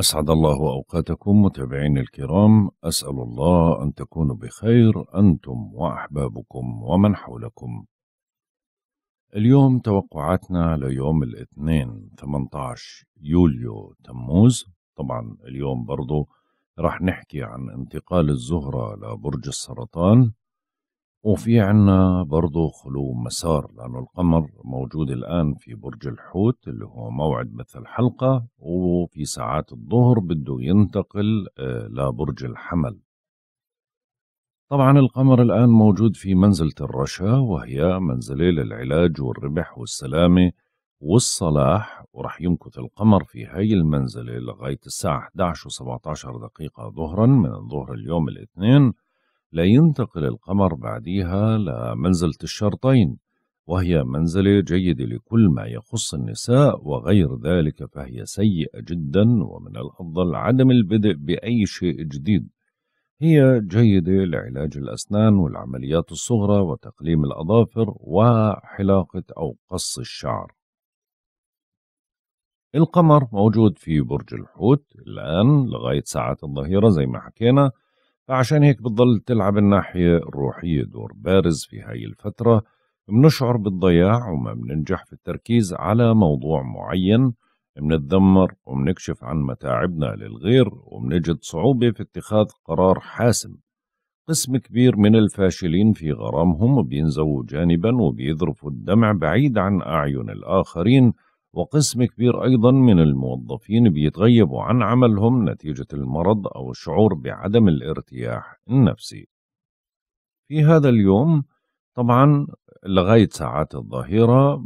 أسعد الله أوقاتكم متابعين الكرام أسأل الله أن تكونوا بخير أنتم وأحبابكم ومن حولكم اليوم توقعاتنا ليوم الاثنين 18 يوليو تموز طبعا اليوم برضو رح نحكي عن انتقال الزهرة لبرج السرطان وفي عنا برضه خلو مسار لأنه القمر موجود الآن في برج الحوت اللي هو موعد بث الحلقة وفي ساعات الظهر بده ينتقل آه، لبرج الحمل طبعا القمر الآن موجود في منزلة الرشا وهي منزلة للعلاج والربح والسلامة والصلاح ورح يمكث القمر في هاي المنزلة لغاية الساعة 11 و17 دقيقة ظهرا من ظهر اليوم الاثنين لا ينتقل القمر بعديها لمنزلة الشرطين وهي منزلة جيدة لكل ما يخص النساء وغير ذلك فهي سيئة جدا ومن الأفضل عدم البدء بأي شيء جديد هي جيدة لعلاج الأسنان والعمليات الصغرى وتقليم الأظافر وحلاقة أو قص الشعر القمر موجود في برج الحوت الآن لغاية ساعة الظهيرة زي ما حكينا فعشان هيك بتضل تلعب الناحية الروحية دور بارز في هاي الفترة بنشعر بالضياع وما بننجح في التركيز على موضوع معين بنتذمر وبنكشف عن متاعبنا للغير وبنجد صعوبة في اتخاذ قرار حاسم قسم كبير من الفاشلين في غرامهم بينزووا جانبا وبيذرفوا الدمع بعيد عن أعين الآخرين وقسم كبير أيضا من الموظفين بيتغيبوا عن عملهم نتيجة المرض أو الشعور بعدم الارتياح النفسي في هذا اليوم طبعا لغاية ساعات الظهيرة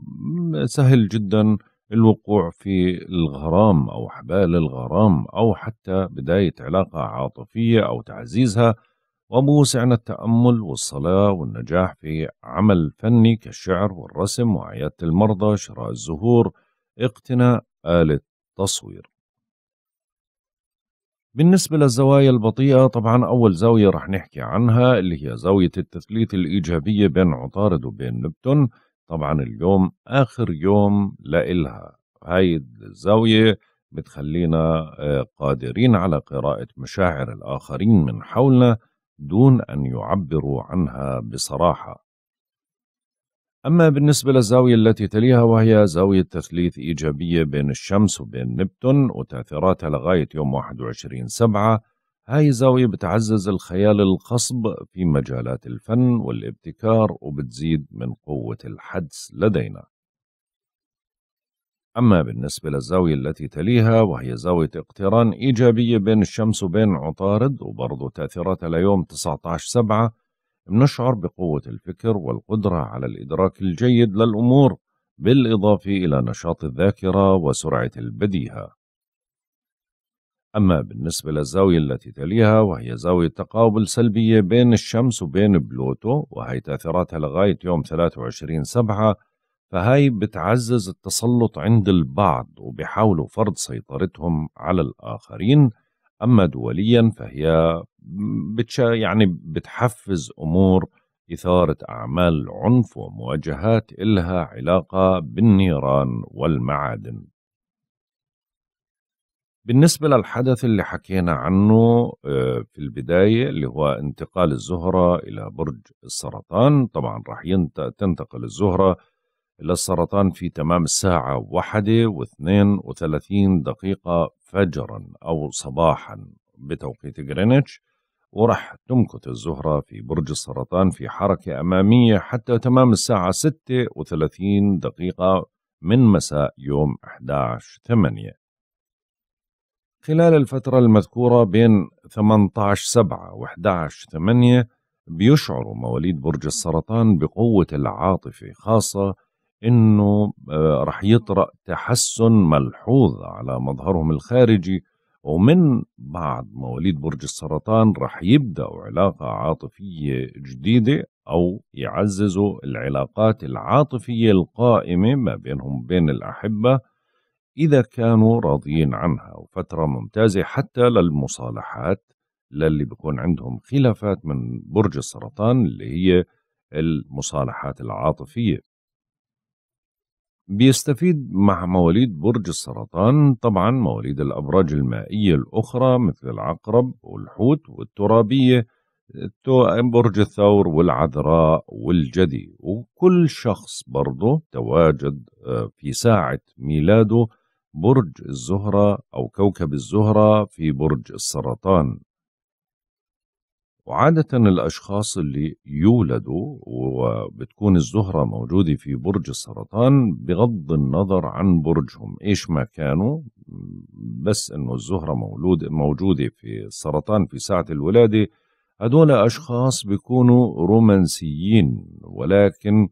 سهل جدا الوقوع في الغرام أو حبال الغرام أو حتى بداية علاقة عاطفية أو تعزيزها وبوسعنا التأمل والصلاة والنجاح في عمل فني كالشعر والرسم وعيادة المرضى شراء الزهور اقتناء آلة تصوير بالنسبة للزوايا البطيئة طبعا أول زاوية رح نحكي عنها اللي هي زاوية التثليث الإيجابية بين عطارد وبين نبتون طبعا اليوم آخر يوم لإلها هاي الزاوية بتخلينا آه، قادرين على قراءة مشاعر الآخرين من حولنا دون أن يعبروا عنها بصراحة أما بالنسبة للزاوية التي تليها وهي زاوية تثليث إيجابية بين الشمس وبين نبتون وتأثيراتها لغاية يوم 21 سبعة هاي الزاوية بتعزز الخيال القصب في مجالات الفن والابتكار وبتزيد من قوة الحدس لدينا أما بالنسبة للزاوية التي تليها وهي زاوية اقتران إيجابية بين الشمس وبين عطارد وبرضه تأثيراتها ليوم 19 سبعة نشعر بقوة الفكر والقدرة على الإدراك الجيد للأمور بالإضافة إلى نشاط الذاكرة وسرعة البديهة أما بالنسبة للزاوية التي تليها وهي زاوية تقابل سلبية بين الشمس وبين بلوتو وهي تأثيراتها لغاية يوم 23 سبعة فهي بتعزز التسلط عند البعض وبيحاولوا فرض سيطرتهم على الآخرين أما دوليا فهي بتشا يعني بتحفز أمور إثارة أعمال عنف ومواجهات إلها علاقة بالنيران والمعادن بالنسبة للحدث اللي حكينا عنه آه، في البداية اللي هو انتقال الزهرة إلى برج السرطان طبعا راح تنتقل الزهرة إلى السرطان في تمام الساعة واحدة واثنين وثلاثين دقيقة فجرا أو صباحا بتوقيت غرينتش ورح تمكث الزهرة في برج السرطان في حركة أمامية حتى تمام الساعة 36 دقيقة من مساء يوم 11 8 خلال الفترة المذكورة بين 18 7 و 11 8 بيشعر مواليد برج السرطان بقوة العاطفة خاصة انه آه، رح يطرأ تحسن ملحوظ على مظهرهم الخارجي ومن بعد مواليد برج السرطان رح يبدأوا علاقة عاطفية جديدة أو يعززوا العلاقات العاطفية القائمة ما بينهم وبين الأحبة إذا كانوا راضيين عنها وفترة ممتازة حتى للمصالحات للي بكون عندهم خلافات من برج السرطان اللي هي المصالحات العاطفية بيستفيد مع مواليد برج السرطان طبعا مواليد الأبراج المائية الأخرى مثل العقرب والحوت والترابية برج الثور والعذراء والجدي وكل شخص برضه تواجد آه، في ساعة ميلاده برج الزهرة أو كوكب الزهرة في برج السرطان وعادة الأشخاص اللي يولدوا وبتكون الزهرة موجودة في برج السرطان بغض النظر عن برجهم إيش ما كانوا بس إنه الزهرة مولود موجودة في السرطان في ساعة الولادة هدول أشخاص بيكونوا رومانسيين ولكن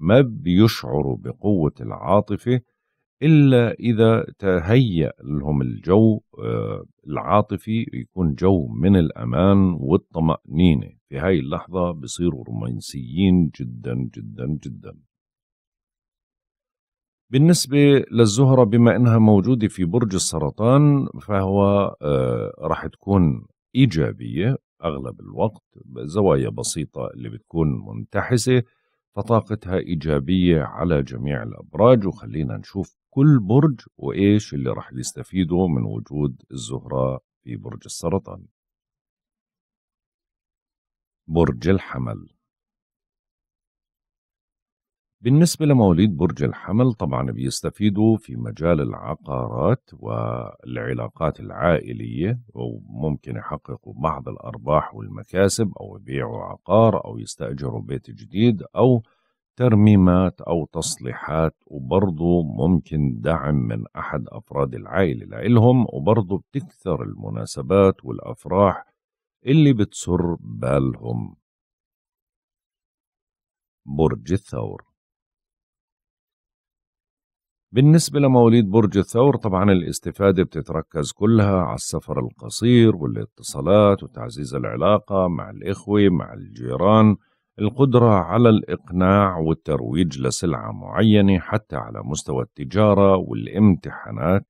ما بيشعروا بقوة العاطفة إلا إذا تهيأ لهم الجو آه، العاطفي يكون جو من الأمان والطمأنينة في هاي اللحظة بصيروا رومانسيين جدا جدا جدا بالنسبة للزهرة بما أنها موجودة في برج السرطان فهو آه، راح تكون إيجابية أغلب الوقت زوايا بسيطة اللي بتكون منتحسة فطاقتها إيجابية على جميع الأبراج وخلينا نشوف كل برج وإيش اللي راح يستفيده من وجود الزهرة في برج السرطان برج الحمل بالنسبة لمواليد برج الحمل طبعا بيستفيدوا في مجال العقارات والعلاقات العائلية وممكن يحققوا بعض الأرباح والمكاسب أو يبيعوا عقار أو يستأجروا بيت جديد أو ترميمات أو تصليحات وبرضه ممكن دعم من أحد أفراد العائلة لإلهم وبرضه بتكثر المناسبات والأفراح اللي بتسر بالهم برج الثور بالنسبة لمواليد برج الثور طبعا الاستفادة بتتركز كلها على السفر القصير والاتصالات وتعزيز العلاقة مع الإخوة مع الجيران القدرة على الإقناع والترويج لسلعة معينة حتى على مستوى التجارة والامتحانات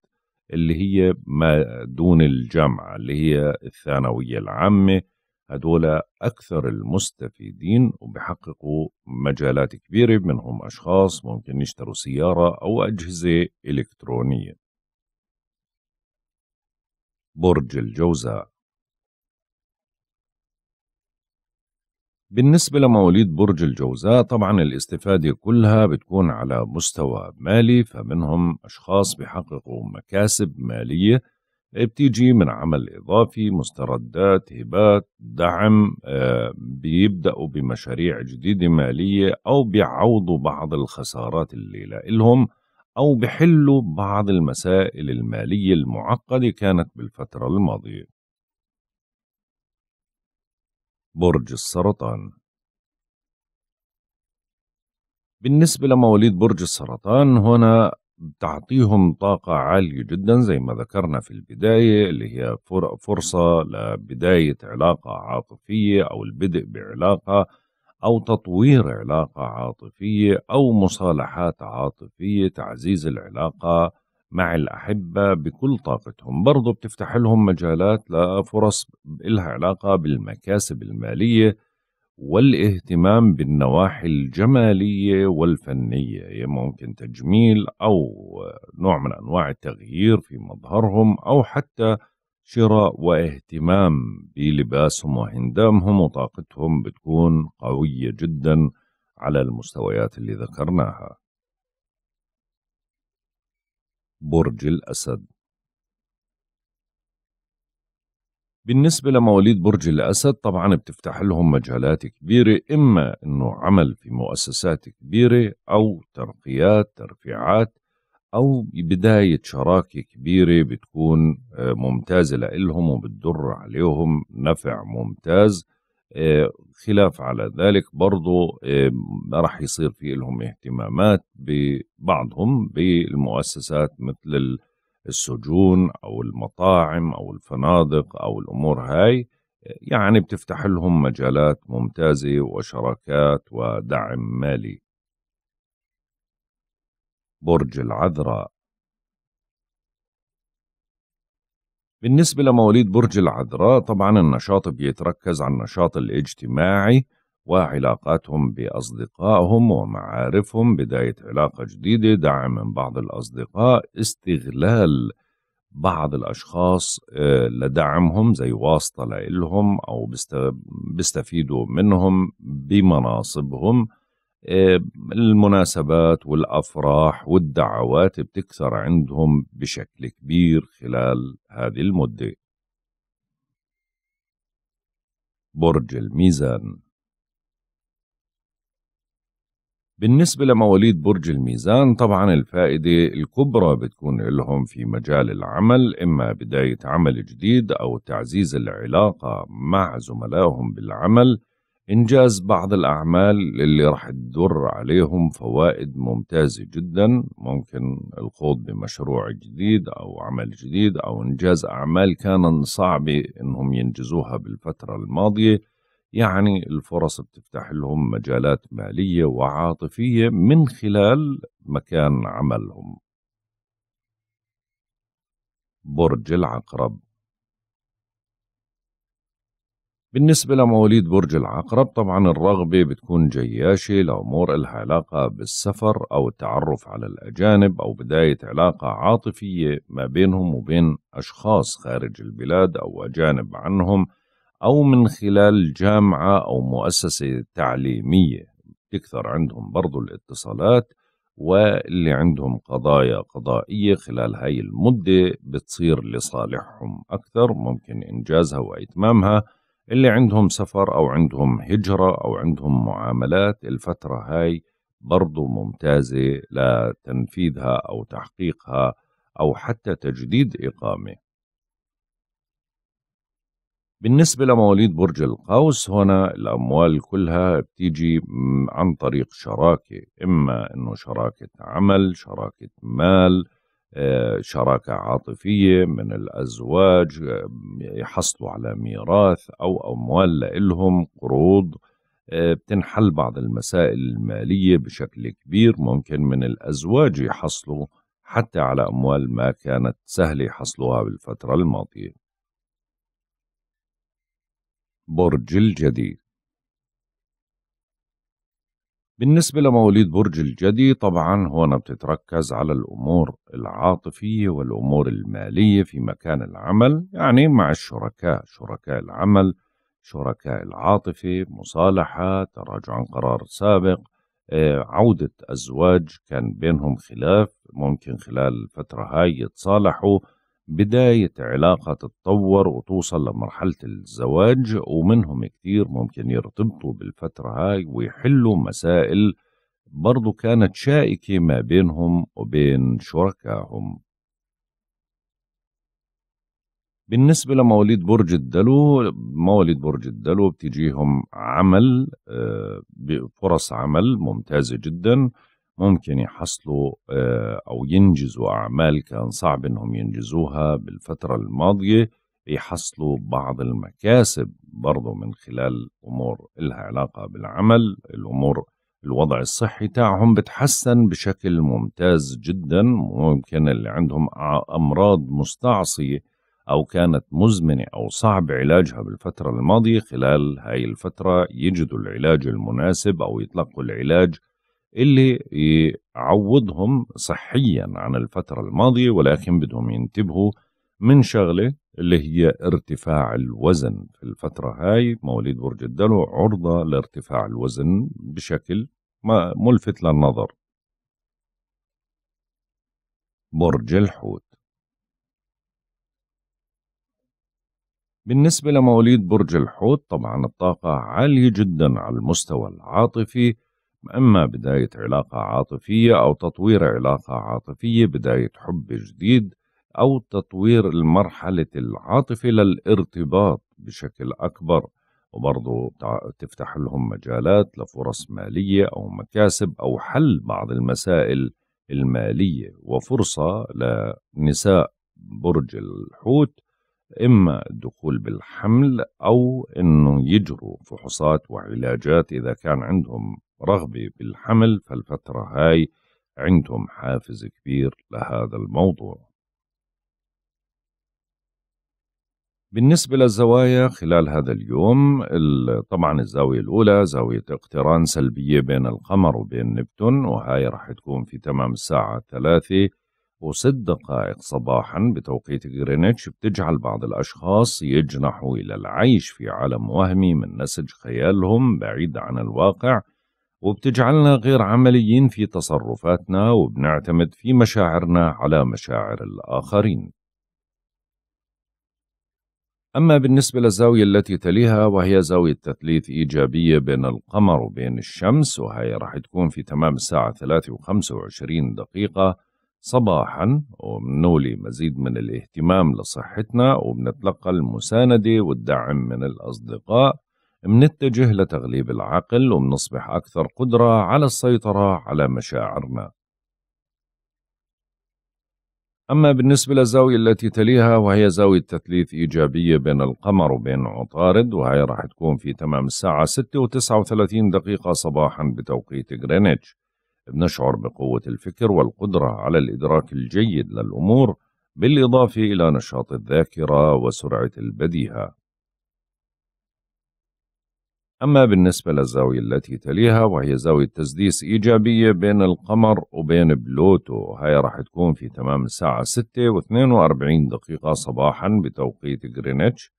اللي هي ما دون الجامعة اللي هي الثانوية العامة هدول أكثر المستفيدين وبحققوا مجالات كبيرة منهم أشخاص ممكن يشتروا سيارة أو أجهزة إلكترونية برج الجوزاء بالنسبة لمواليد برج الجوزاء طبعا الاستفادة كلها بتكون على مستوى مالي فمنهم أشخاص بيحققوا مكاسب مالية بتيجي من عمل إضافي مستردات هبات دعم آه، بيبدأوا بمشاريع جديدة مالية أو بيعوضوا بعض الخسارات اللي لهم أو بحلوا بعض المسائل المالية المعقدة كانت بالفترة الماضية برج السرطان بالنسبة لمواليد برج السرطان هنا بتعطيهم طاقة عالية جدا زي ما ذكرنا في البداية اللي هي فرصة لبداية علاقة عاطفية أو البدء بعلاقة أو تطوير علاقة عاطفية أو مصالحات عاطفية تعزيز العلاقة مع الأحبة بكل طاقتهم برضو بتفتح لهم مجالات لفرص إلها علاقة بالمكاسب المالية والاهتمام بالنواحي الجمالية والفنية ممكن تجميل أو نوع من أنواع التغيير في مظهرهم أو حتى شراء واهتمام بلباسهم وهندامهم وطاقتهم بتكون قوية جدا على المستويات اللي ذكرناها برج الأسد بالنسبة لمواليد برج الأسد طبعا بتفتح لهم مجالات كبيرة إما أنه عمل في مؤسسات كبيرة أو ترقيات ترفيعات أو بداية شراكة كبيرة بتكون آه، ممتازة لإلهم وبتدر عليهم نفع ممتاز خلاف على ذلك برضو آه، راح يصير في لهم اهتمامات ببعضهم بالمؤسسات مثل السجون أو المطاعم أو الفنادق أو الأمور هاي يعني بتفتح لهم مجالات ممتازة وشراكات ودعم مالي برج العذراء بالنسبة لمواليد برج العذراء طبعا النشاط بيتركز على النشاط الاجتماعي وعلاقاتهم بأصدقائهم ومعارفهم بداية علاقة جديدة دعم من بعض الأصدقاء استغلال بعض الأشخاص آه، لدعمهم زي واسطة لإلهم أو بيستفيدوا منهم بمناصبهم المناسبات والافراح والدعوات بتكثر عندهم بشكل كبير خلال هذه المده برج الميزان بالنسبة لمواليد برج الميزان طبعا الفائدة الكبرى بتكون لهم في مجال العمل إما بداية عمل جديد أو تعزيز العلاقة مع زملائهم بالعمل إنجاز بعض الأعمال اللي راح تدر عليهم فوائد ممتازة جدا ممكن الخوض بمشروع جديد أو عمل جديد أو إنجاز أعمال كان صعب إنهم ينجزوها بالفترة الماضية يعني الفرص بتفتح لهم مجالات مالية وعاطفية من خلال مكان عملهم برج العقرب بالنسبة لمواليد برج العقرب طبعا الرغبة بتكون جياشة لأمور إلها علاقة بالسفر أو التعرف على الأجانب أو بداية علاقة عاطفية ما بينهم وبين أشخاص خارج البلاد أو أجانب عنهم أو من خلال جامعة أو مؤسسة تعليمية تكثر عندهم برضو الاتصالات واللي عندهم قضايا قضائية خلال هاي المدة بتصير لصالحهم أكثر ممكن إنجازها وإتمامها اللي عندهم سفر أو عندهم هجرة أو عندهم معاملات الفترة هاي برضو ممتازة لتنفيذها أو تحقيقها أو حتى تجديد إقامة بالنسبة لمواليد برج القوس هنا الأموال كلها بتيجي عن طريق شراكة إما أنه شراكة عمل شراكة مال آه، شراكه عاطفيه من الازواج آه، يحصلوا على ميراث او اموال لهم قروض آه، بتنحل بعض المسائل الماليه بشكل كبير ممكن من الازواج يحصلوا حتى على اموال ما كانت سهله يحصلوها بالفتره الماضيه برج الجديد بالنسبة لمواليد برج الجدي طبعا هنا بتتركز على الأمور العاطفية والأمور المالية في مكان العمل يعني مع الشركاء شركاء العمل شركاء العاطفة مصالحة تراجع عن قرار سابق آه، عودة أزواج كان بينهم خلاف ممكن خلال الفترة هاي يتصالحوا بداية علاقة تتطور وتوصل لمرحلة الزواج ومنهم كتير ممكن يرتبطوا بالفترة هاي ويحلوا مسائل برضو كانت شائكة ما بينهم وبين شركائهم بالنسبة لمواليد برج الدلو مواليد برج الدلو بتجيهم عمل آه، فرص عمل ممتازة جدا ممكن يحصلوا آه، أو ينجزوا أعمال كان صعب إنهم ينجزوها بالفترة الماضية يحصلوا بعض المكاسب برضه من خلال أمور إلها علاقة بالعمل الأمور الوضع الصحي تاعهم بتحسن بشكل ممتاز جدا ممكن اللي عندهم أمراض مستعصية أو كانت مزمنة أو صعب علاجها بالفترة الماضية خلال هاي الفترة يجدوا العلاج المناسب أو يطلقوا العلاج اللي يعوضهم صحيا عن الفترة الماضية ولكن بدهم ينتبهوا من شغلة اللي هي ارتفاع الوزن في الفترة هاي مواليد برج الدلو عرضة لارتفاع الوزن بشكل ملفت للنظر برج الحوت بالنسبة لمواليد برج الحوت طبعا الطاقة عالية جدا على المستوى العاطفي أما بداية علاقة عاطفية أو تطوير علاقة عاطفية بداية حب جديد أو تطوير المرحلة العاطفة للارتباط بشكل أكبر وبرضه تفتح لهم مجالات لفرص مالية أو مكاسب أو حل بعض المسائل المالية وفرصة لنساء برج الحوت إما الدخول بالحمل أو أنه يجروا فحوصات وعلاجات إذا كان عندهم رغبة بالحمل فالفترة هاي عندهم حافز كبير لهذا الموضوع بالنسبة للزوايا خلال هذا اليوم طبعا الزاوية الأولى زاوية اقتران سلبية بين القمر وبين نبتون وهاي رح تكون في تمام الساعة ثلاثة وست دقائق صباحا بتوقيت غرينتش بتجعل بعض الأشخاص يجنحوا إلى العيش في عالم وهمي من نسج خيالهم بعيد عن الواقع وبتجعلنا غير عمليين في تصرفاتنا وبنعتمد في مشاعرنا على مشاعر الآخرين أما بالنسبة للزاوية التي تليها وهي زاوية تثليث إيجابية بين القمر وبين الشمس وهي راح تكون في تمام الساعة 23 دقيقة صباحا ومنولي مزيد من الاهتمام لصحتنا وبنتلقى المساندة والدعم من الأصدقاء منتجه لتغليب العقل وبنصبح أكثر قدرة على السيطرة على مشاعرنا أما بالنسبة للزاوية التي تليها وهي زاوية تثليث إيجابية بين القمر وبين عطارد وهي راح تكون في تمام الساعة 6 و39 دقيقة صباحا بتوقيت غرينتش بنشعر بقوة الفكر والقدرة على الإدراك الجيد للأمور بالإضافة إلى نشاط الذاكرة وسرعة البديهة أما بالنسبة للزاوية التي تليها وهي زاوية تسديس إيجابية بين القمر وبين بلوتو هاي راح تكون في تمام الساعة 6 و 42 دقيقة صباحا بتوقيت غرينتش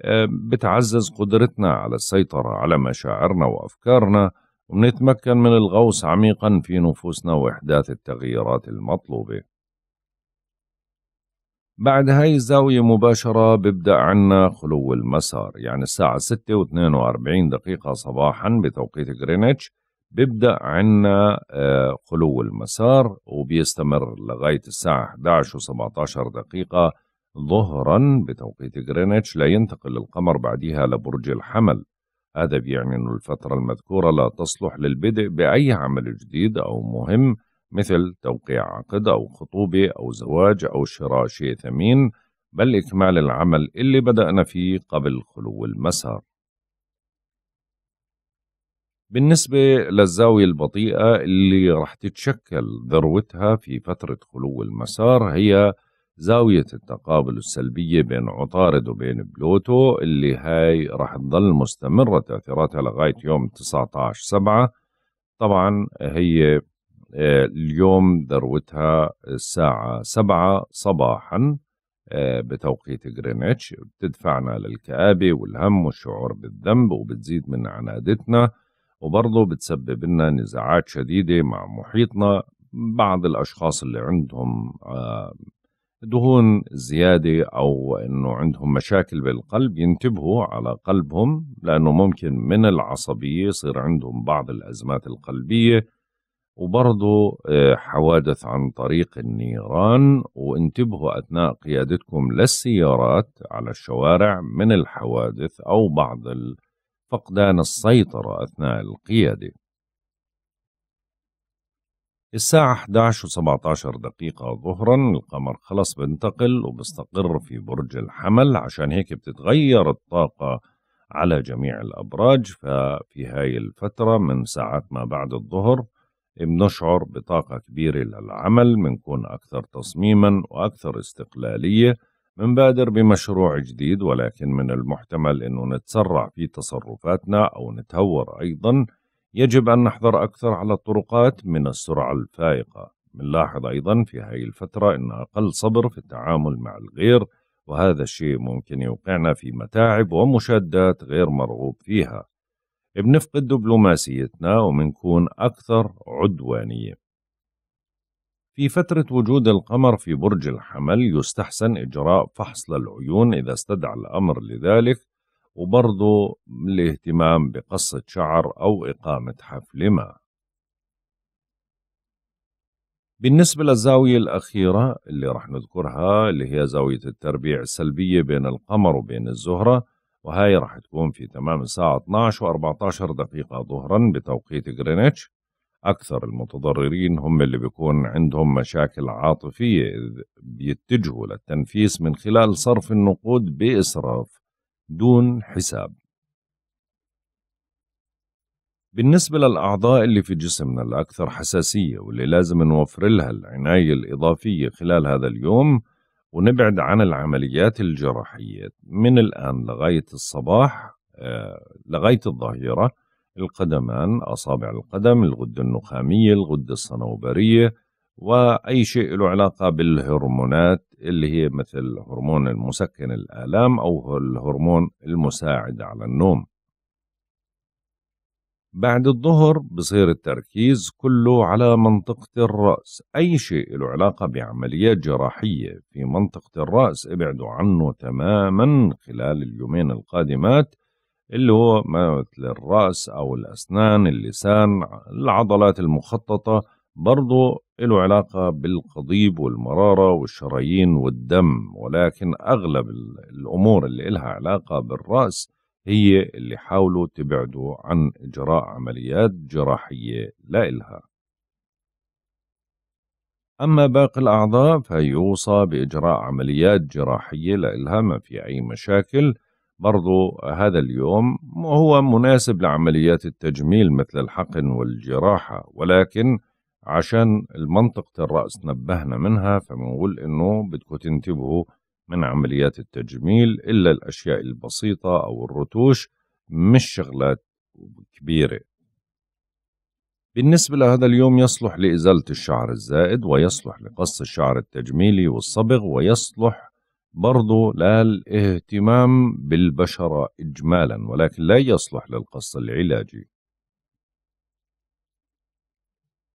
آه، بتعزز قدرتنا على السيطرة على مشاعرنا وأفكارنا ونتمكن من الغوص عميقا في نفوسنا وإحداث التغييرات المطلوبة بعد هاي الزاوية مباشرة ببدأ عنا خلو المسار يعني الساعة 6 و 42 دقيقة صباحا بتوقيت غرينتش ببدأ عنا آه، خلو المسار وبيستمر لغاية الساعة 11 و 17 دقيقة ظهرا بتوقيت غرينتش لينتقل القمر بعدها لبرج الحمل هذا بيعني أن الفترة المذكورة لا تصلح للبدء بأي عمل جديد أو مهم مثل توقيع عقد أو خطوبة أو زواج أو شراء شيء ثمين بل إكمال العمل اللي بدأنا فيه قبل خلو المسار بالنسبة للزاوية البطيئة اللي رح تتشكل ذروتها في فترة خلو المسار هي زاوية التقابل السلبية بين عطارد وبين بلوتو اللي هاي رح تظل مستمرة تأثيراتها لغاية يوم 19 سبعة طبعا هي آه، اليوم ذروتها الساعة سبعة صباحا آه، بتوقيت غرينتش بتدفعنا للكآبة والهم والشعور بالذنب وبتزيد من عنادتنا وبرضه بتسبب لنا نزاعات شديدة مع محيطنا بعض الأشخاص اللي عندهم آه، دهون زيادة أو أنه عندهم مشاكل بالقلب ينتبهوا على قلبهم لأنه ممكن من العصبية يصير عندهم بعض الأزمات القلبية وبرضو آه، حوادث عن طريق النيران وانتبهوا أثناء قيادتكم للسيارات على الشوارع من الحوادث أو بعض فقدان السيطرة أثناء القيادة الساعة 11 و17 دقيقة ظهرا القمر خلاص بينتقل وبستقر في برج الحمل عشان هيك بتتغير الطاقة على جميع الأبراج ففي هاي الفترة من ساعات ما بعد الظهر بنشعر بطاقة كبيرة للعمل بنكون أكثر تصميما وأكثر استقلالية بنبادر بمشروع جديد ولكن من المحتمل أنه نتسرع في تصرفاتنا أو نتهور أيضا يجب أن نحذر أكثر على الطرقات من السرعة الفائقة بنلاحظ أيضا في هذه الفترة أن أقل صبر في التعامل مع الغير وهذا الشيء ممكن يوقعنا في متاعب ومشادات غير مرغوب فيها بنفقد دبلوماسيتنا وبنكون أكثر عدوانية في فترة وجود القمر في برج الحمل يستحسن إجراء فحص للعيون إذا استدعى الأمر لذلك وبرضه الاهتمام بقصة شعر أو إقامة حفل ما بالنسبة للزاوية الأخيرة اللي راح نذكرها اللي هي زاوية التربيع السلبية بين القمر وبين الزهرة وهاي راح تكون في تمام الساعة 12 و 14 دقيقة ظهرا بتوقيت غرينتش أكثر المتضررين هم اللي بيكون عندهم مشاكل عاطفية بيتجهوا للتنفيس من خلال صرف النقود بإسراف دون حساب بالنسبة للأعضاء اللي في جسمنا الأكثر حساسية واللي لازم نوفر لها العناية الإضافية خلال هذا اليوم ونبعد عن العمليات الجراحية من الآن لغاية الصباح آه لغاية الظهيرة القدمان أصابع القدم الغدة النخامية الغدة الصنوبرية واي شيء له علاقه بالهرمونات اللي هي مثل هرمون المسكن الالام او الهرمون المساعد على النوم بعد الظهر بصير التركيز كله على منطقة الرأس أي شيء له علاقة بعمليات جراحية في منطقة الرأس ابعدوا عنه تماما خلال اليومين القادمات اللي هو مثل الرأس أو الأسنان اللسان العضلات المخططة برضو له علاقة بالقضيب والمرارة والشرايين والدم ولكن أغلب الأمور اللي إلها علاقة بالرأس هي اللي حاولوا تبعدوا عن إجراء عمليات جراحية لإلها أما باقي الأعضاء فيوصى بإجراء عمليات جراحية لإلها ما في أي مشاكل برضو هذا اليوم هو مناسب لعمليات التجميل مثل الحقن والجراحة ولكن عشان المنطقة الرأس نبهنا منها فبنقول إنه بدكم تنتبهوا من عمليات التجميل إلا الأشياء البسيطة أو الرتوش مش شغلات كبيرة بالنسبة لهذا اليوم يصلح لإزالة الشعر الزائد ويصلح لقص الشعر التجميلي والصبغ ويصلح برضو للاهتمام بالبشرة إجمالا ولكن لا يصلح للقص العلاجي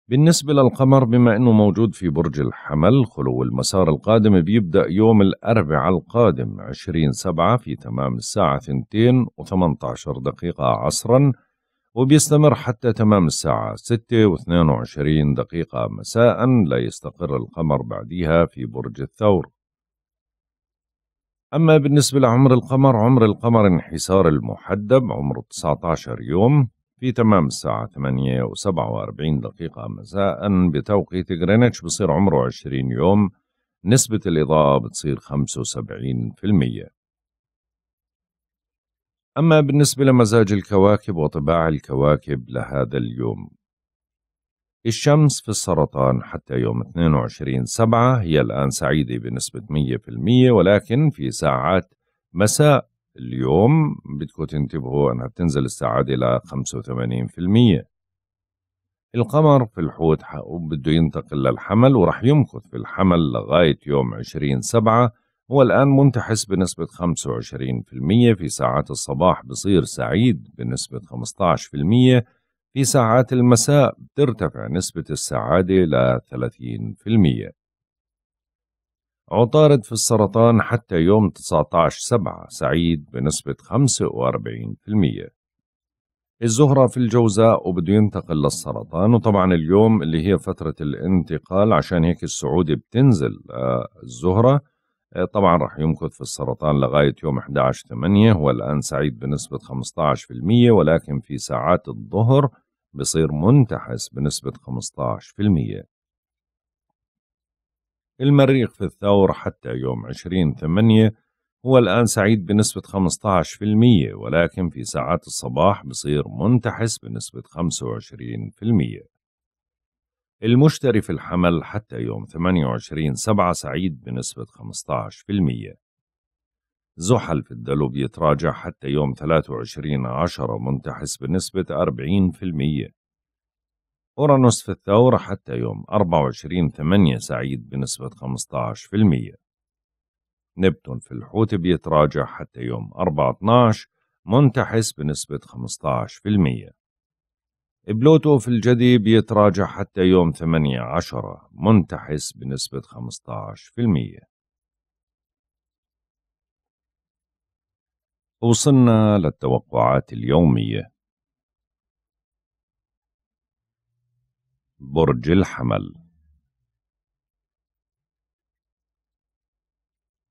بالنسبة للقمر بما أنه موجود في برج الحمل خلو المسار القادم بيبدأ يوم الأربعاء القادم 20 سبعة في تمام الساعة 2 و18 دقيقة عصرا وبيستمر حتى تمام الساعة 6 و22 دقيقة مساء لا يستقر القمر بعدها في برج الثور أما بالنسبة لعمر القمر عمر القمر انحسار المحدب عمره 19 يوم في تمام الساعة 8 و47 دقيقة مساء بتوقيت غرينتش بصير عمره 20 يوم نسبة الإضاءة بتصير 75% أما بالنسبة لمزاج الكواكب وطباع الكواكب لهذا اليوم الشمس في السرطان حتى يوم 22 سبعة هي الآن سعيدة بنسبة 100% ولكن في ساعات مساء اليوم بدكم تنتبهوا انها بتنزل السعاده في 85% القمر في الحوت بده ينتقل للحمل ورح يمكث في الحمل لغاية يوم 20 سبعة هو الآن منتحس بنسبة 25% في ساعات الصباح بصير سعيد بنسبة 15% في ساعات المساء بترتفع نسبة السعادة في 30% عطارد في السرطان حتى يوم 19 سبعة سعيد بنسبة 45% الزهرة في الجوزاء وبده ينتقل للسرطان وطبعا اليوم اللي هي فترة الانتقال عشان هيك السعودي بتنزل آه، الزهرة آه، طبعا رح يمكث في السرطان لغاية يوم 11 8 هو الآن سعيد بنسبة 15% ولكن في ساعات الظهر بصير منتحس بنسبة 15% المريخ في الثور حتى يوم 20 8 هو الآن سعيد بنسبة 15% ولكن في ساعات الصباح بصير منتحس بنسبة 25% المشتري في الحمل حتى يوم 28 7 سعيد بنسبة 15% زحل في الدلو بيتراجع حتى يوم 23 10 منتحس بنسبة المية أورانوس في الثورة حتى يوم 24 8 سعيد بنسبة 15% نبتون في الحوت بيتراجع حتى يوم 4 12 منتحس بنسبة 15% بلوتو في الجدي بيتراجع حتى يوم 8 10 منتحس بنسبة 15% وصلنا للتوقعات اليومية برج الحمل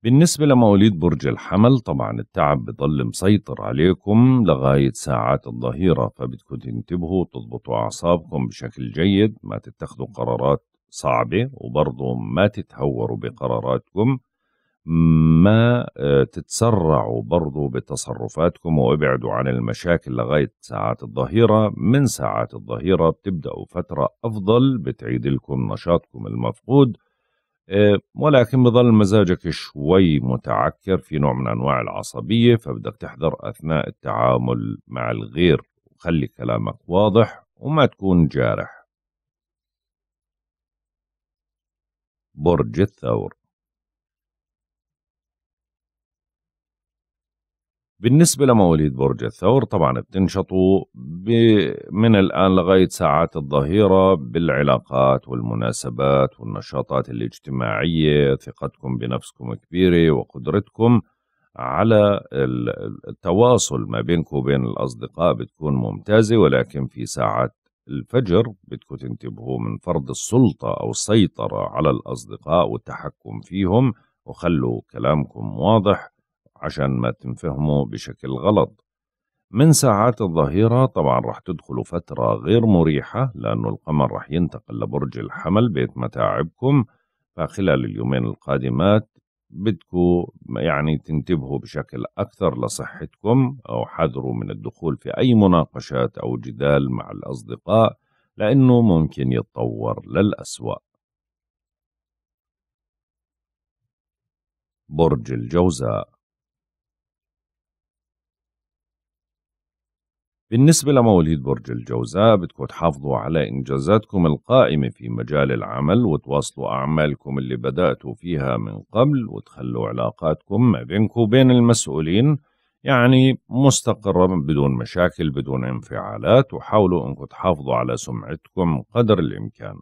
بالنسبة لمواليد برج الحمل طبعا التعب بضل مسيطر عليكم لغاية ساعات الظهيرة فبدكم تنتبهوا وتضبطوا أعصابكم بشكل جيد ما تتخذوا قرارات صعبة وبرضه ما تتهوروا بقراراتكم ما آه، تتسرعوا برضو بتصرفاتكم وابعدوا عن المشاكل لغاية ساعات الظهيرة من ساعات الظهيرة بتبدأوا فترة أفضل بتعيد لكم نشاطكم المفقود آه، ولكن بظل مزاجك شوي متعكر في نوع من أنواع العصبية فبدك تحذر أثناء التعامل مع الغير وخلي كلامك واضح وما تكون جارح برج الثور بالنسبة لمواليد برج الثور طبعا بتنشطوا من الآن لغاية ساعات الظهيرة بالعلاقات والمناسبات والنشاطات الاجتماعية ثقتكم بنفسكم كبيرة وقدرتكم على التواصل ما بينكم وبين الأصدقاء بتكون ممتازة ولكن في ساعات الفجر بدكم تنتبهوا من فرض السلطة أو السيطرة على الأصدقاء والتحكم فيهم وخلوا كلامكم واضح عشان ما تنفهموا بشكل غلط من ساعات الظهيرة طبعا راح تدخلوا فترة غير مريحة لأنه القمر راح ينتقل لبرج الحمل بيت متاعبكم فخلال اليومين القادمات بدكوا يعني تنتبهوا بشكل أكثر لصحتكم أو حذروا من الدخول في أي مناقشات أو جدال مع الأصدقاء لأنه ممكن يتطور للأسوأ برج الجوزاء بالنسبة لمواليد برج الجوزاء بدكم تحافظوا على إنجازاتكم القائمة في مجال العمل وتواصلوا أعمالكم اللي بدأتوا فيها من قبل وتخلوا علاقاتكم ما بينكم وبين المسؤولين يعني مستقرة بدون مشاكل بدون انفعالات وحاولوا أنكم تحافظوا على سمعتكم قدر الإمكان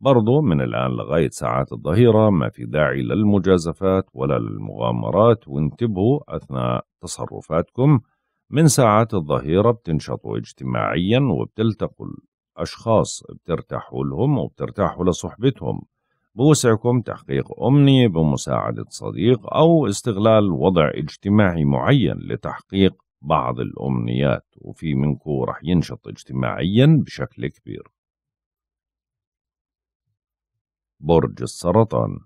برضو من الآن لغاية ساعات الظهيرة ما في داعي للمجازفات ولا للمغامرات وانتبهوا أثناء تصرفاتكم من ساعات الظهيرة بتنشطوا اجتماعيا وبتلتقوا الأشخاص بترتاحوا لهم وبترتاحوا لصحبتهم بوسعكم تحقيق أمنية بمساعدة صديق أو استغلال وضع اجتماعي معين لتحقيق بعض الأمنيات وفي منكم رح ينشط اجتماعيا بشكل كبير برج السرطان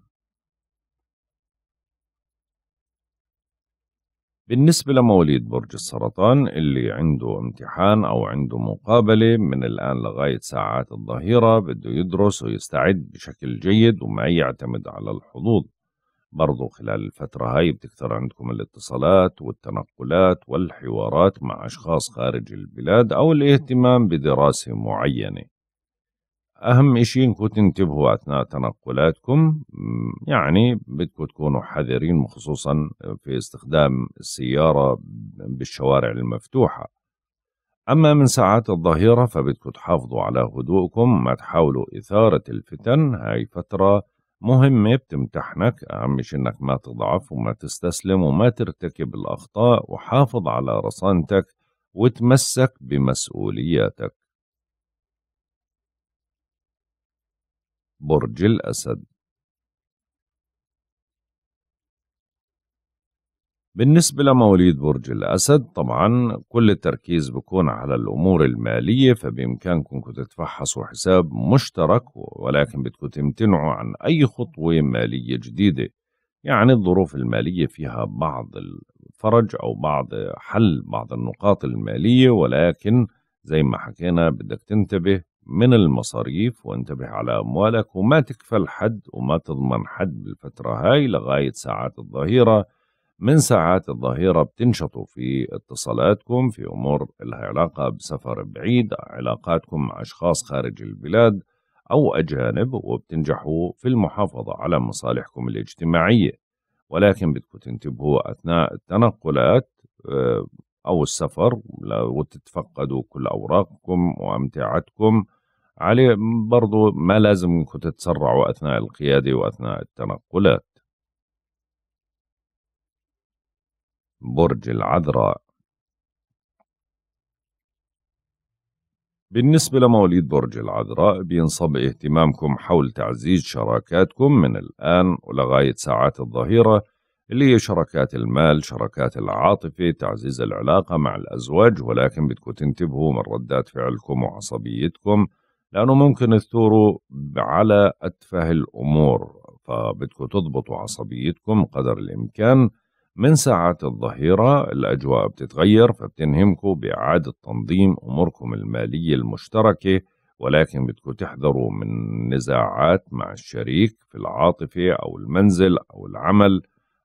بالنسبة لمواليد برج السرطان اللي عنده امتحان أو عنده مقابلة من الآن لغاية ساعات الظهيرة بده يدرس ويستعد بشكل جيد وما يعتمد على الحظوظ برضو خلال الفترة هاي بتكثر عندكم الاتصالات والتنقلات والحوارات مع أشخاص خارج البلاد أو الاهتمام بدراسة معينة أهم إشي إنكم تنتبهوا أثناء تنقلاتكم يعني بدكم تكونوا حذرين خصوصا في استخدام السيارة بالشوارع المفتوحة أما من ساعات الظهيرة فبدكم تحافظوا على هدوءكم ما تحاولوا إثارة الفتن هاي فترة مهمة بتمتحنك أهم شيء إنك ما تضعف وما تستسلم وما ترتكب الأخطاء وحافظ على رصانتك وتمسك بمسؤولياتك برج الأسد بالنسبة لمواليد برج الأسد طبعا كل التركيز بكون على الأمور المالية فبإمكانكم تتفحصوا حساب مشترك ولكن بدكم تمتنعوا عن أي خطوة مالية جديدة يعني الظروف المالية فيها بعض الفرج أو بعض حل بعض النقاط المالية ولكن زي ما حكينا بدك تنتبه من المصاريف وانتبه على أموالك وما تكفل حد وما تضمن حد بالفترة هاي لغاية ساعات الظهيرة من ساعات الظهيرة بتنشطوا في اتصالاتكم في أمور لها علاقة بسفر بعيد علاقاتكم مع أشخاص خارج البلاد أو أجانب وبتنجحوا في المحافظة على مصالحكم الاجتماعية ولكن بدكم تنتبهوا أثناء التنقلات آه، أو السفر وتتفقدوا كل أوراقكم وأمتعتكم عليه برضو ما لازم أنكم تتسرعوا أثناء القيادة وأثناء التنقلات برج العذراء بالنسبة لمواليد برج العذراء بينصب اهتمامكم حول تعزيز شراكاتكم من الآن ولغاية ساعات الظهيرة اللي هي شراكات المال شراكات العاطفة تعزيز العلاقة مع الأزواج ولكن بدكم تنتبهوا من ردات فعلكم وعصبيتكم لأنه ممكن تثوروا على أتفه الأمور فبدكم تضبطوا عصبيتكم قدر الإمكان من ساعات الظهيرة الأجواء بتتغير فبتنهمكم بإعادة تنظيم أموركم المالية المشتركة ولكن بدكم تحذروا من نزاعات مع الشريك في العاطفة أو المنزل أو العمل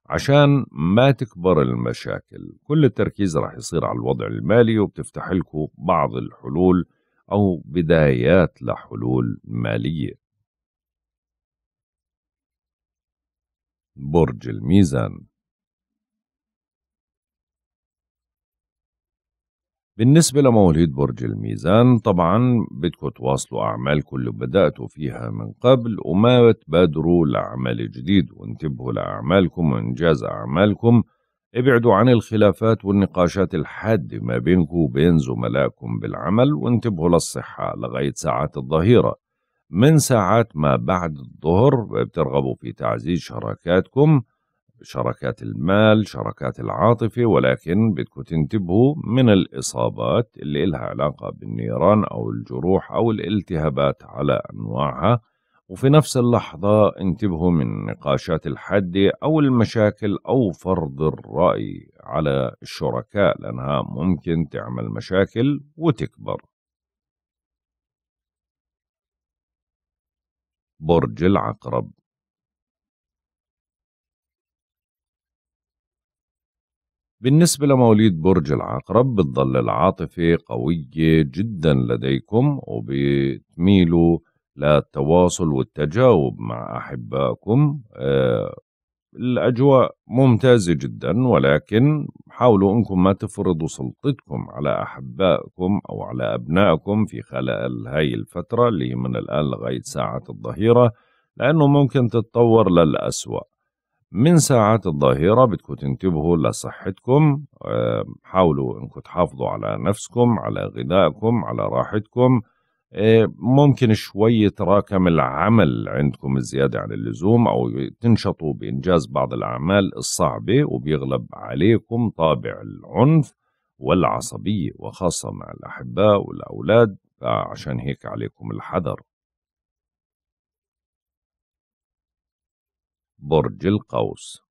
عشان ما تكبر المشاكل كل التركيز راح يصير على الوضع المالي وبتفتح لكم بعض الحلول أو بدايات لحلول مالية برج الميزان بالنسبة لمواليد برج الميزان طبعا بدكم تواصلوا أعمالكم اللي بدأتوا فيها من قبل وما تبادروا لعمل جديد وانتبهوا لأعمالكم وإنجاز أعمالكم ابعدوا عن الخلافات والنقاشات الحادة ما بينكم وبين زملائكم بالعمل وانتبهوا للصحة لغاية ساعات الظهيرة من ساعات ما بعد الظهر بترغبوا في تعزيز شراكاتكم شركات المال شركات العاطفة ولكن بدكم تنتبهوا من الإصابات اللي إلها علاقة بالنيران أو الجروح أو الالتهابات على أنواعها وفي نفس اللحظة انتبهوا من النقاشات الحادة أو المشاكل أو فرض الرأي على الشركاء لأنها ممكن تعمل مشاكل وتكبر برج العقرب بالنسبة لمواليد برج العقرب بتضل العاطفة قوية جدا لديكم وبتميلوا للتواصل والتجاوب مع أحبائكم آه الأجواء ممتازة جدا ولكن حاولوا أنكم ما تفرضوا سلطتكم على أحبائكم أو على أبنائكم في خلال هاي الفترة اللي من الآن لغاية ساعة الظهيرة لأنه ممكن تتطور للأسوأ من ساعات الظهيرة بدكم تنتبهوا لصحتكم حاولوا انكم تحافظوا على نفسكم على غذائكم على راحتكم آه، ممكن شوي يتراكم العمل عندكم الزيادة عن اللزوم أو تنشطوا بإنجاز بعض الأعمال الصعبة وبيغلب عليكم طابع العنف والعصبية وخاصة مع الأحباء والأولاد فعشان هيك عليكم الحذر برج القوس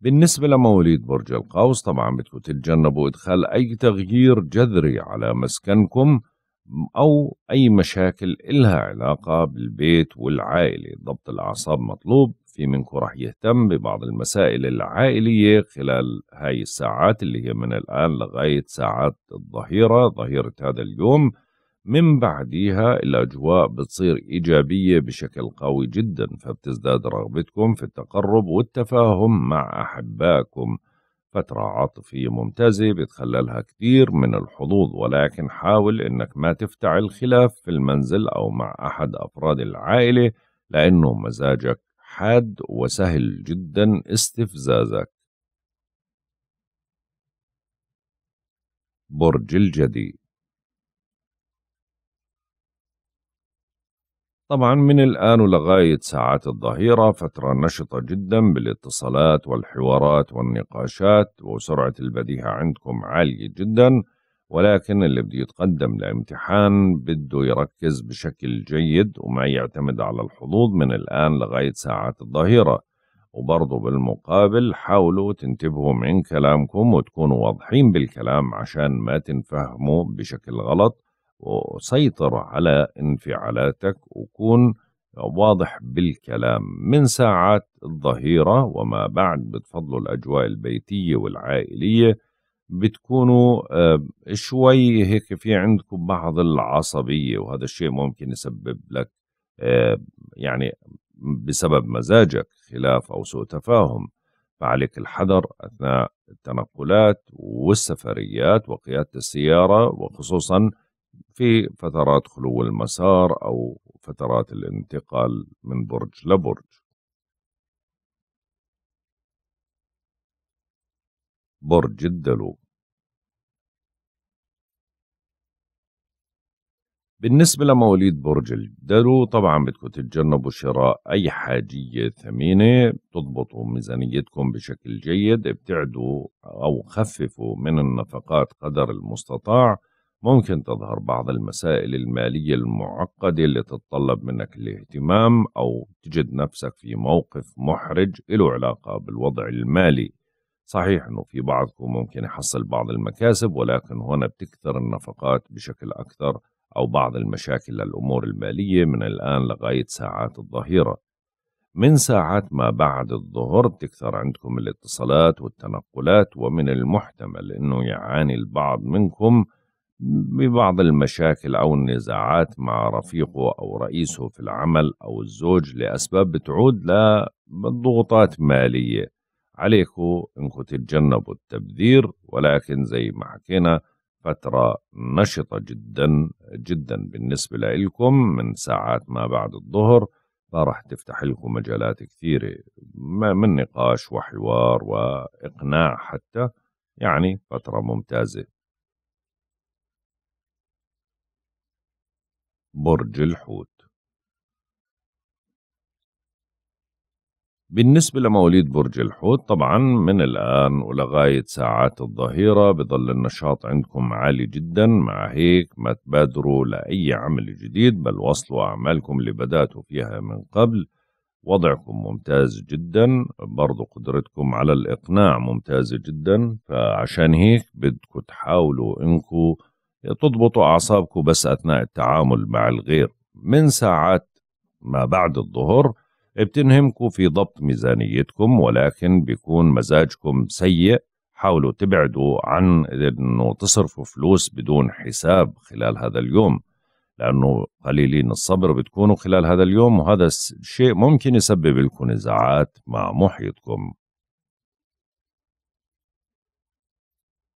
بالنسبة لمواليد برج القوس طبعا بدكم تتجنبوا إدخال أي تغيير جذري على مسكنكم أو أي مشاكل إلها علاقة بالبيت والعائلة ضبط الأعصاب مطلوب في منكم رح يهتم ببعض المسائل العائلية خلال هاي الساعات اللي هي من الآن لغاية ساعات الظهيرة ظهيرة هذا اليوم من بعديها الأجواء بتصير إيجابية بشكل قوي جدا فبتزداد رغبتكم في التقرب والتفاهم مع أحبائكم فترة عاطفية ممتازة بتخللها كتير من الحظوظ ولكن حاول إنك ما تفتعل خلاف في المنزل أو مع أحد أفراد العائلة لأنه مزاجك حاد وسهل جدا استفزازك برج الجدي طبعا من الآن ولغاية ساعات الظهيرة فترة نشطة جدا بالاتصالات والحوارات والنقاشات وسرعة البديهة عندكم عالية جدا ولكن اللي بده يتقدم لامتحان بده يركز بشكل جيد وما يعتمد على الحظوظ من الآن لغاية ساعات الظهيرة وبرضه بالمقابل حاولوا تنتبهوا من كلامكم وتكونوا واضحين بالكلام عشان ما تنفهموا بشكل غلط وسيطر على انفعالاتك وكون واضح بالكلام من ساعات الظهيرة وما بعد بتفضلوا الأجواء البيتية والعائلية بتكونوا آه، شوي هيك في عندكم بعض العصبية وهذا الشيء ممكن يسبب لك آه، يعني بسبب مزاجك خلاف أو سوء تفاهم فعليك الحذر أثناء التنقلات والسفريات وقيادة السيارة وخصوصا في فترات خلو المسار أو فترات الانتقال من برج لبرج برج الدلو بالنسبة لمواليد برج الدلو طبعا بدكم تتجنبوا شراء أي حاجية ثمينة بتضبطوا ميزانيتكم بشكل جيد ابتعدوا أو خففوا من النفقات قدر المستطاع ممكن تظهر بعض المسائل المالية المعقدة اللي تتطلب منك الاهتمام أو تجد نفسك في موقف محرج له علاقة بالوضع المالي صحيح أنه في بعضكم ممكن يحصل بعض المكاسب ولكن هنا بتكثر النفقات بشكل أكثر أو بعض المشاكل للأمور المالية من الآن لغاية ساعات الظهيرة من ساعات ما بعد الظهر بتكثر عندكم الاتصالات والتنقلات ومن المحتمل أنه يعاني البعض منكم ببعض المشاكل أو النزاعات مع رفيقه أو رئيسه في العمل أو الزوج لأسباب بتعود لضغوطات مالية عليكوا انكم تتجنبوا التبذير ولكن زي ما حكينا فترة نشطة جدا جدا بالنسبة لإلكم من ساعات ما بعد الظهر فرح تفتح لكم مجالات كثيرة من نقاش وحوار وإقناع حتى يعني فترة ممتازة برج الحوت بالنسبة لمواليد برج الحوت طبعا من الآن ولغاية ساعات الظهيرة بضل النشاط عندكم عالي جدا مع هيك ما تبادروا لأي عمل جديد بل وصلوا أعمالكم اللي بدأتوا فيها من قبل وضعكم ممتاز جدا برضو قدرتكم على الإقناع ممتازة جدا فعشان هيك بدكم تحاولوا إنكم تضبطوا أعصابكم بس أثناء التعامل مع الغير من ساعات ما بعد الظهر بتنهمكم في ضبط ميزانيتكم ولكن بيكون مزاجكم سيء حاولوا تبعدوا عن انه تصرفوا فلوس بدون حساب خلال هذا اليوم لانه قليلين الصبر بتكونوا خلال هذا اليوم وهذا الشيء ممكن يسبب لكم نزاعات مع محيطكم